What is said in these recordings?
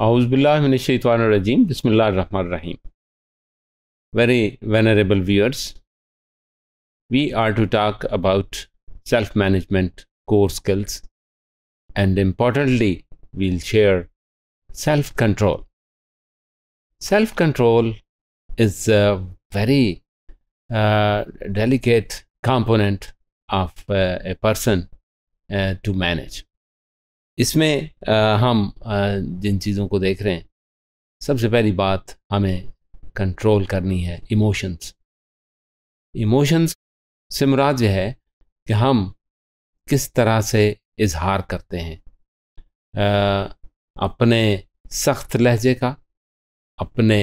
Auzbillah Bismillah Rahman Rahim. Very venerable viewers, we are to talk about self management core skills and importantly, we'll share self control. Self control is a very uh, delicate component of uh, a person uh, to manage. इसमें हम जिन चीज़ों को देख रहे हैं सबसे पहली बात हमें कंट्रोल करनी है इमोशंस इमोशंस से मुराद यह है कि हम किस तरह से इजहार करते हैं आ, अपने सख्त लहजे का अपने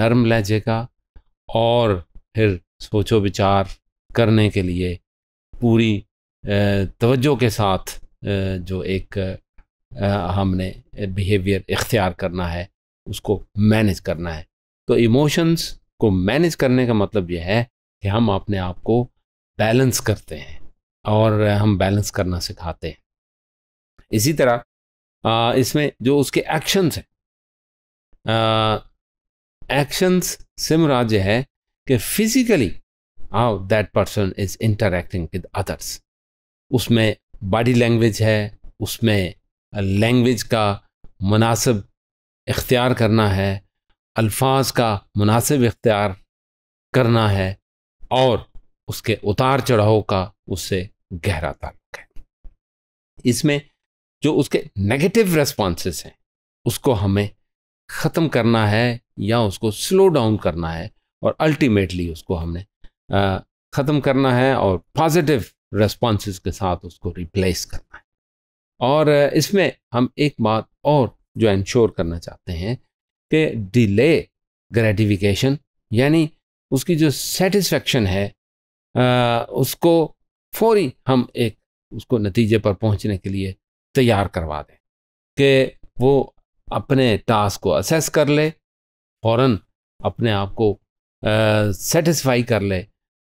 नरम लहजे का और फिर सोचो विचार करने के लिए पूरी तवज्जो के साथ जो एक हमने बिहेवियर इख्तियार करना है उसको मैनेज करना है तो इमोशंस को मैनेज करने का मतलब यह है कि हम अपने आप को बैलेंस करते हैं और हम बैलेंस करना सिखाते हैं इसी तरह इसमें जो उसके एक्शंस हैं एक्शंस सिमरा है कि physically how that person is interacting with others उसमें बॉडी लैंग्वेज है उसमें लैंग्वेज का मुनासिब इख्तियार करना है अल्फाज का मुनासिब इख्तियार करना है और उसके उतार चढ़ाव का उससे गहरा ताल्लुक है इसमें जो उसके नेगेटिव रेस्पॉन्सेस हैं उसको हमें ख़त्म करना है या उसको स्लो डाउन करना है और अल्टीमेटली उसको हमने ख़त्म करना है और पॉजिटिव रेस्पॉन्सेस के साथ उसको रिप्लेस करना है और इसमें हम एक बात और जो इंश्योर करना चाहते हैं कि डिले ग्रेटिफिकेशन यानी उसकी जो सेटिस्फेक्शन है आ, उसको फौरी हम एक उसको नतीजे पर पहुंचने के लिए तैयार करवा दें कि वो अपने टास्क को असेस कर ले फौरन अपने आप को सेटिस्फाई कर ले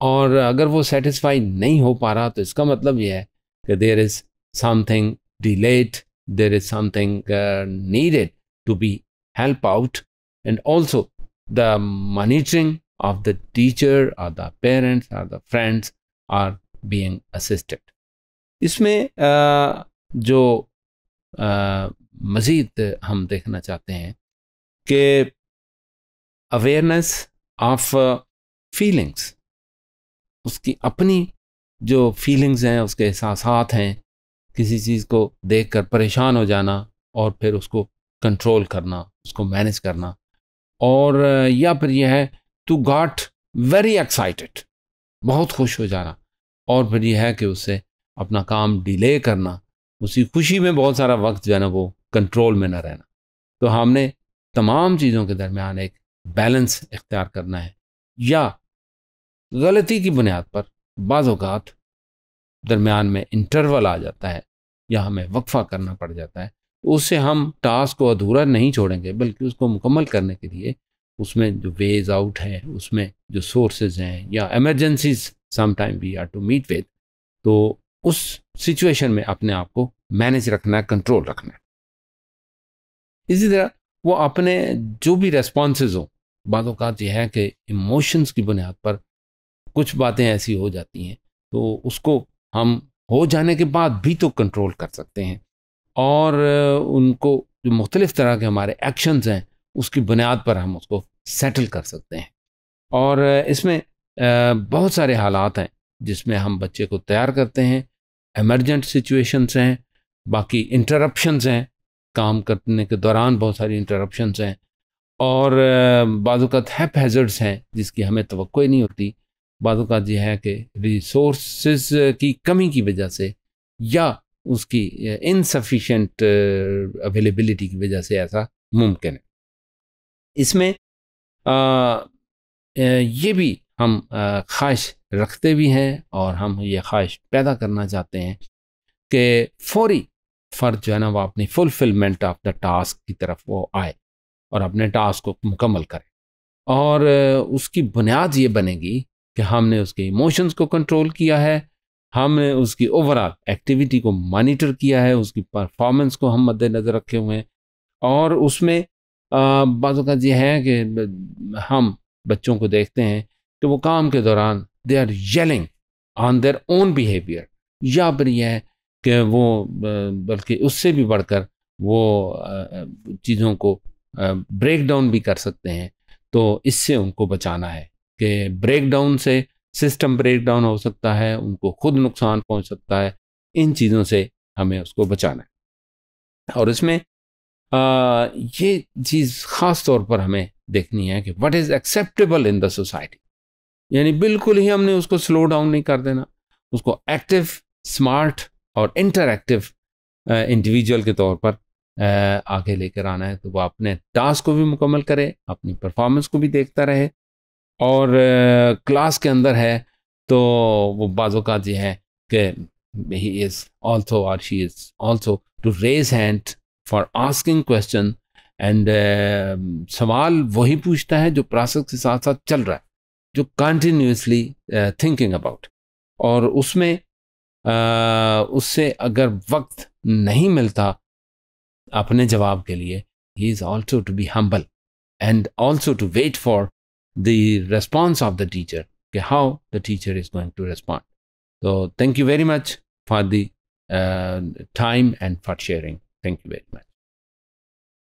और अगर वो सेटिस्फाई नहीं हो पा रहा तो इसका मतलब यह है कि there is something delayed there is something uh, needed to be help out and also the monitoring of the teacher or the parents or the friends are being assisted इसमें आ, जो आ, मज़ीद हम देखना चाहते हैं कि अवेयरनेस ऑफ फीलिंग्स उसकी अपनी जो फीलिंग्स हैं उसके एहसास हैं किसी चीज़ को देख कर परेशान हो जाना और फिर उसको कंट्रोल करना उसको मैनेज करना और या फिर यह है टू गाट वेरी एक्साइटेड बहुत खुश हो जाना और फिर यह है कि उससे अपना काम डिले करना उसी खुशी में बहुत सारा वक्त जो है ना वो कंट्रोल में ना रहना तो हमने तमाम चीज़ों के दरमियान एक बैलेंस इख्तियार करना है या गलती की बुनियाद पर बाज़ात दरमियान में इंटरवल आ जाता है या हमें वक्फा करना पड़ जाता है तो उससे हम टास्क को अधूरा नहीं छोड़ेंगे बल्कि उसको मुकम्मल करने के लिए उसमें जो वेज आउट है उसमें जो सोर्सेज हैं या emergencies sometime we are to meet with तो उस सिचुएशन में अपने आप को मैनेज रखना है कंट्रोल रखना है इसी तरह वो अपने जो भी रेस्पॉन्सेज हों बाद यह है कि इमोशंस की बुनियाद पर कुछ बातें ऐसी हो जाती हैं तो उसको हम हो जाने के बाद भी तो कंट्रोल कर सकते हैं और उनको जो मुख्तलिफ़ तरह के हमारे एक्शंस हैं उसकी बुनियाद पर हम उसको सेटल कर सकते हैं और इसमें बहुत सारे हालात हैं जिसमें हम बच्चे को तैयार करते हैं एमरजेंट सिचुएशंस हैं बाकी इंटरप्शंस हैं काम करने के दौरान बहुत सारी इंटरप्शंस हैं और बाज़त हैप हैज़र्ड्स हैं जिसकी हमें तो नहीं होती बाद ये है कि रिसोर्स की कमी की वजह से या उसकी इनसफिशेंट अवेलेबिलिटी uh, की वजह से ऐसा मुमकिन है इसमें uh, uh, ये भी हम ख्वाहिश रखते भी हैं और हम ये ख्वाहिश पैदा करना चाहते हैं कि फौरी फ़र्द जो है ना वो अपनी फुलफिलमेंट ऑफ द टास्क की तरफ वो आए और अपने टास्क को मुकम्मल करें और उसकी बुनियाद ये बनेगी कि हमने उसके इमोशंस को कंट्रोल किया है हमने उसकी ओवरऑल एक्टिविटी को मॉनिटर किया है उसकी परफॉर्मेंस को हम मद्देनज़र रखे हुए हैं और उसमें बात का ये है कि हम बच्चों को देखते हैं कि वो काम के दौरान they are yelling on their own behaviour या फिर यह है कि वो बल्कि उससे भी बढ़कर वो चीज़ों को ब्रेक डाउन भी कर सकते हैं तो इससे उनको बचाना है के ब्रेकडाउन से सिस्टम ब्रेकडाउन हो सकता है उनको खुद नुकसान पहुंच सकता है इन चीज़ों से हमें उसको बचाना है और इसमें आ, ये चीज़ ख़ास तौर पर हमें देखनी है कि what is acceptable in the society यानी बिल्कुल ही हमने उसको स्लो डाउन नहीं कर देना उसको एक्टिव स्मार्ट और इंटरक्टिव इंडिविजुअल के तौर पर आगे लेकर आना है तो वो अपने टास्क को भी मुकम्मल करे अपनी परफॉर्मेंस को भी देखता रहे और क्लास के अंदर है तो वो बाज़ात ये है कि ही इज़ ऑल्सो और she is also to raise hand for asking question and सवाल वही पूछता है जो प्रोसेस के साथ साथ चल रहा है जो कंटिन्यूसली थिंकिंग अबाउट और उसमें uh, उससे अगर वक्त नहीं मिलता अपने जवाब के लिए he is also to be humble and also to wait for the response of the teacher, okay, how the teacher is going to respond. So thank you very much for the uh, time and for sharing. Thank you very much.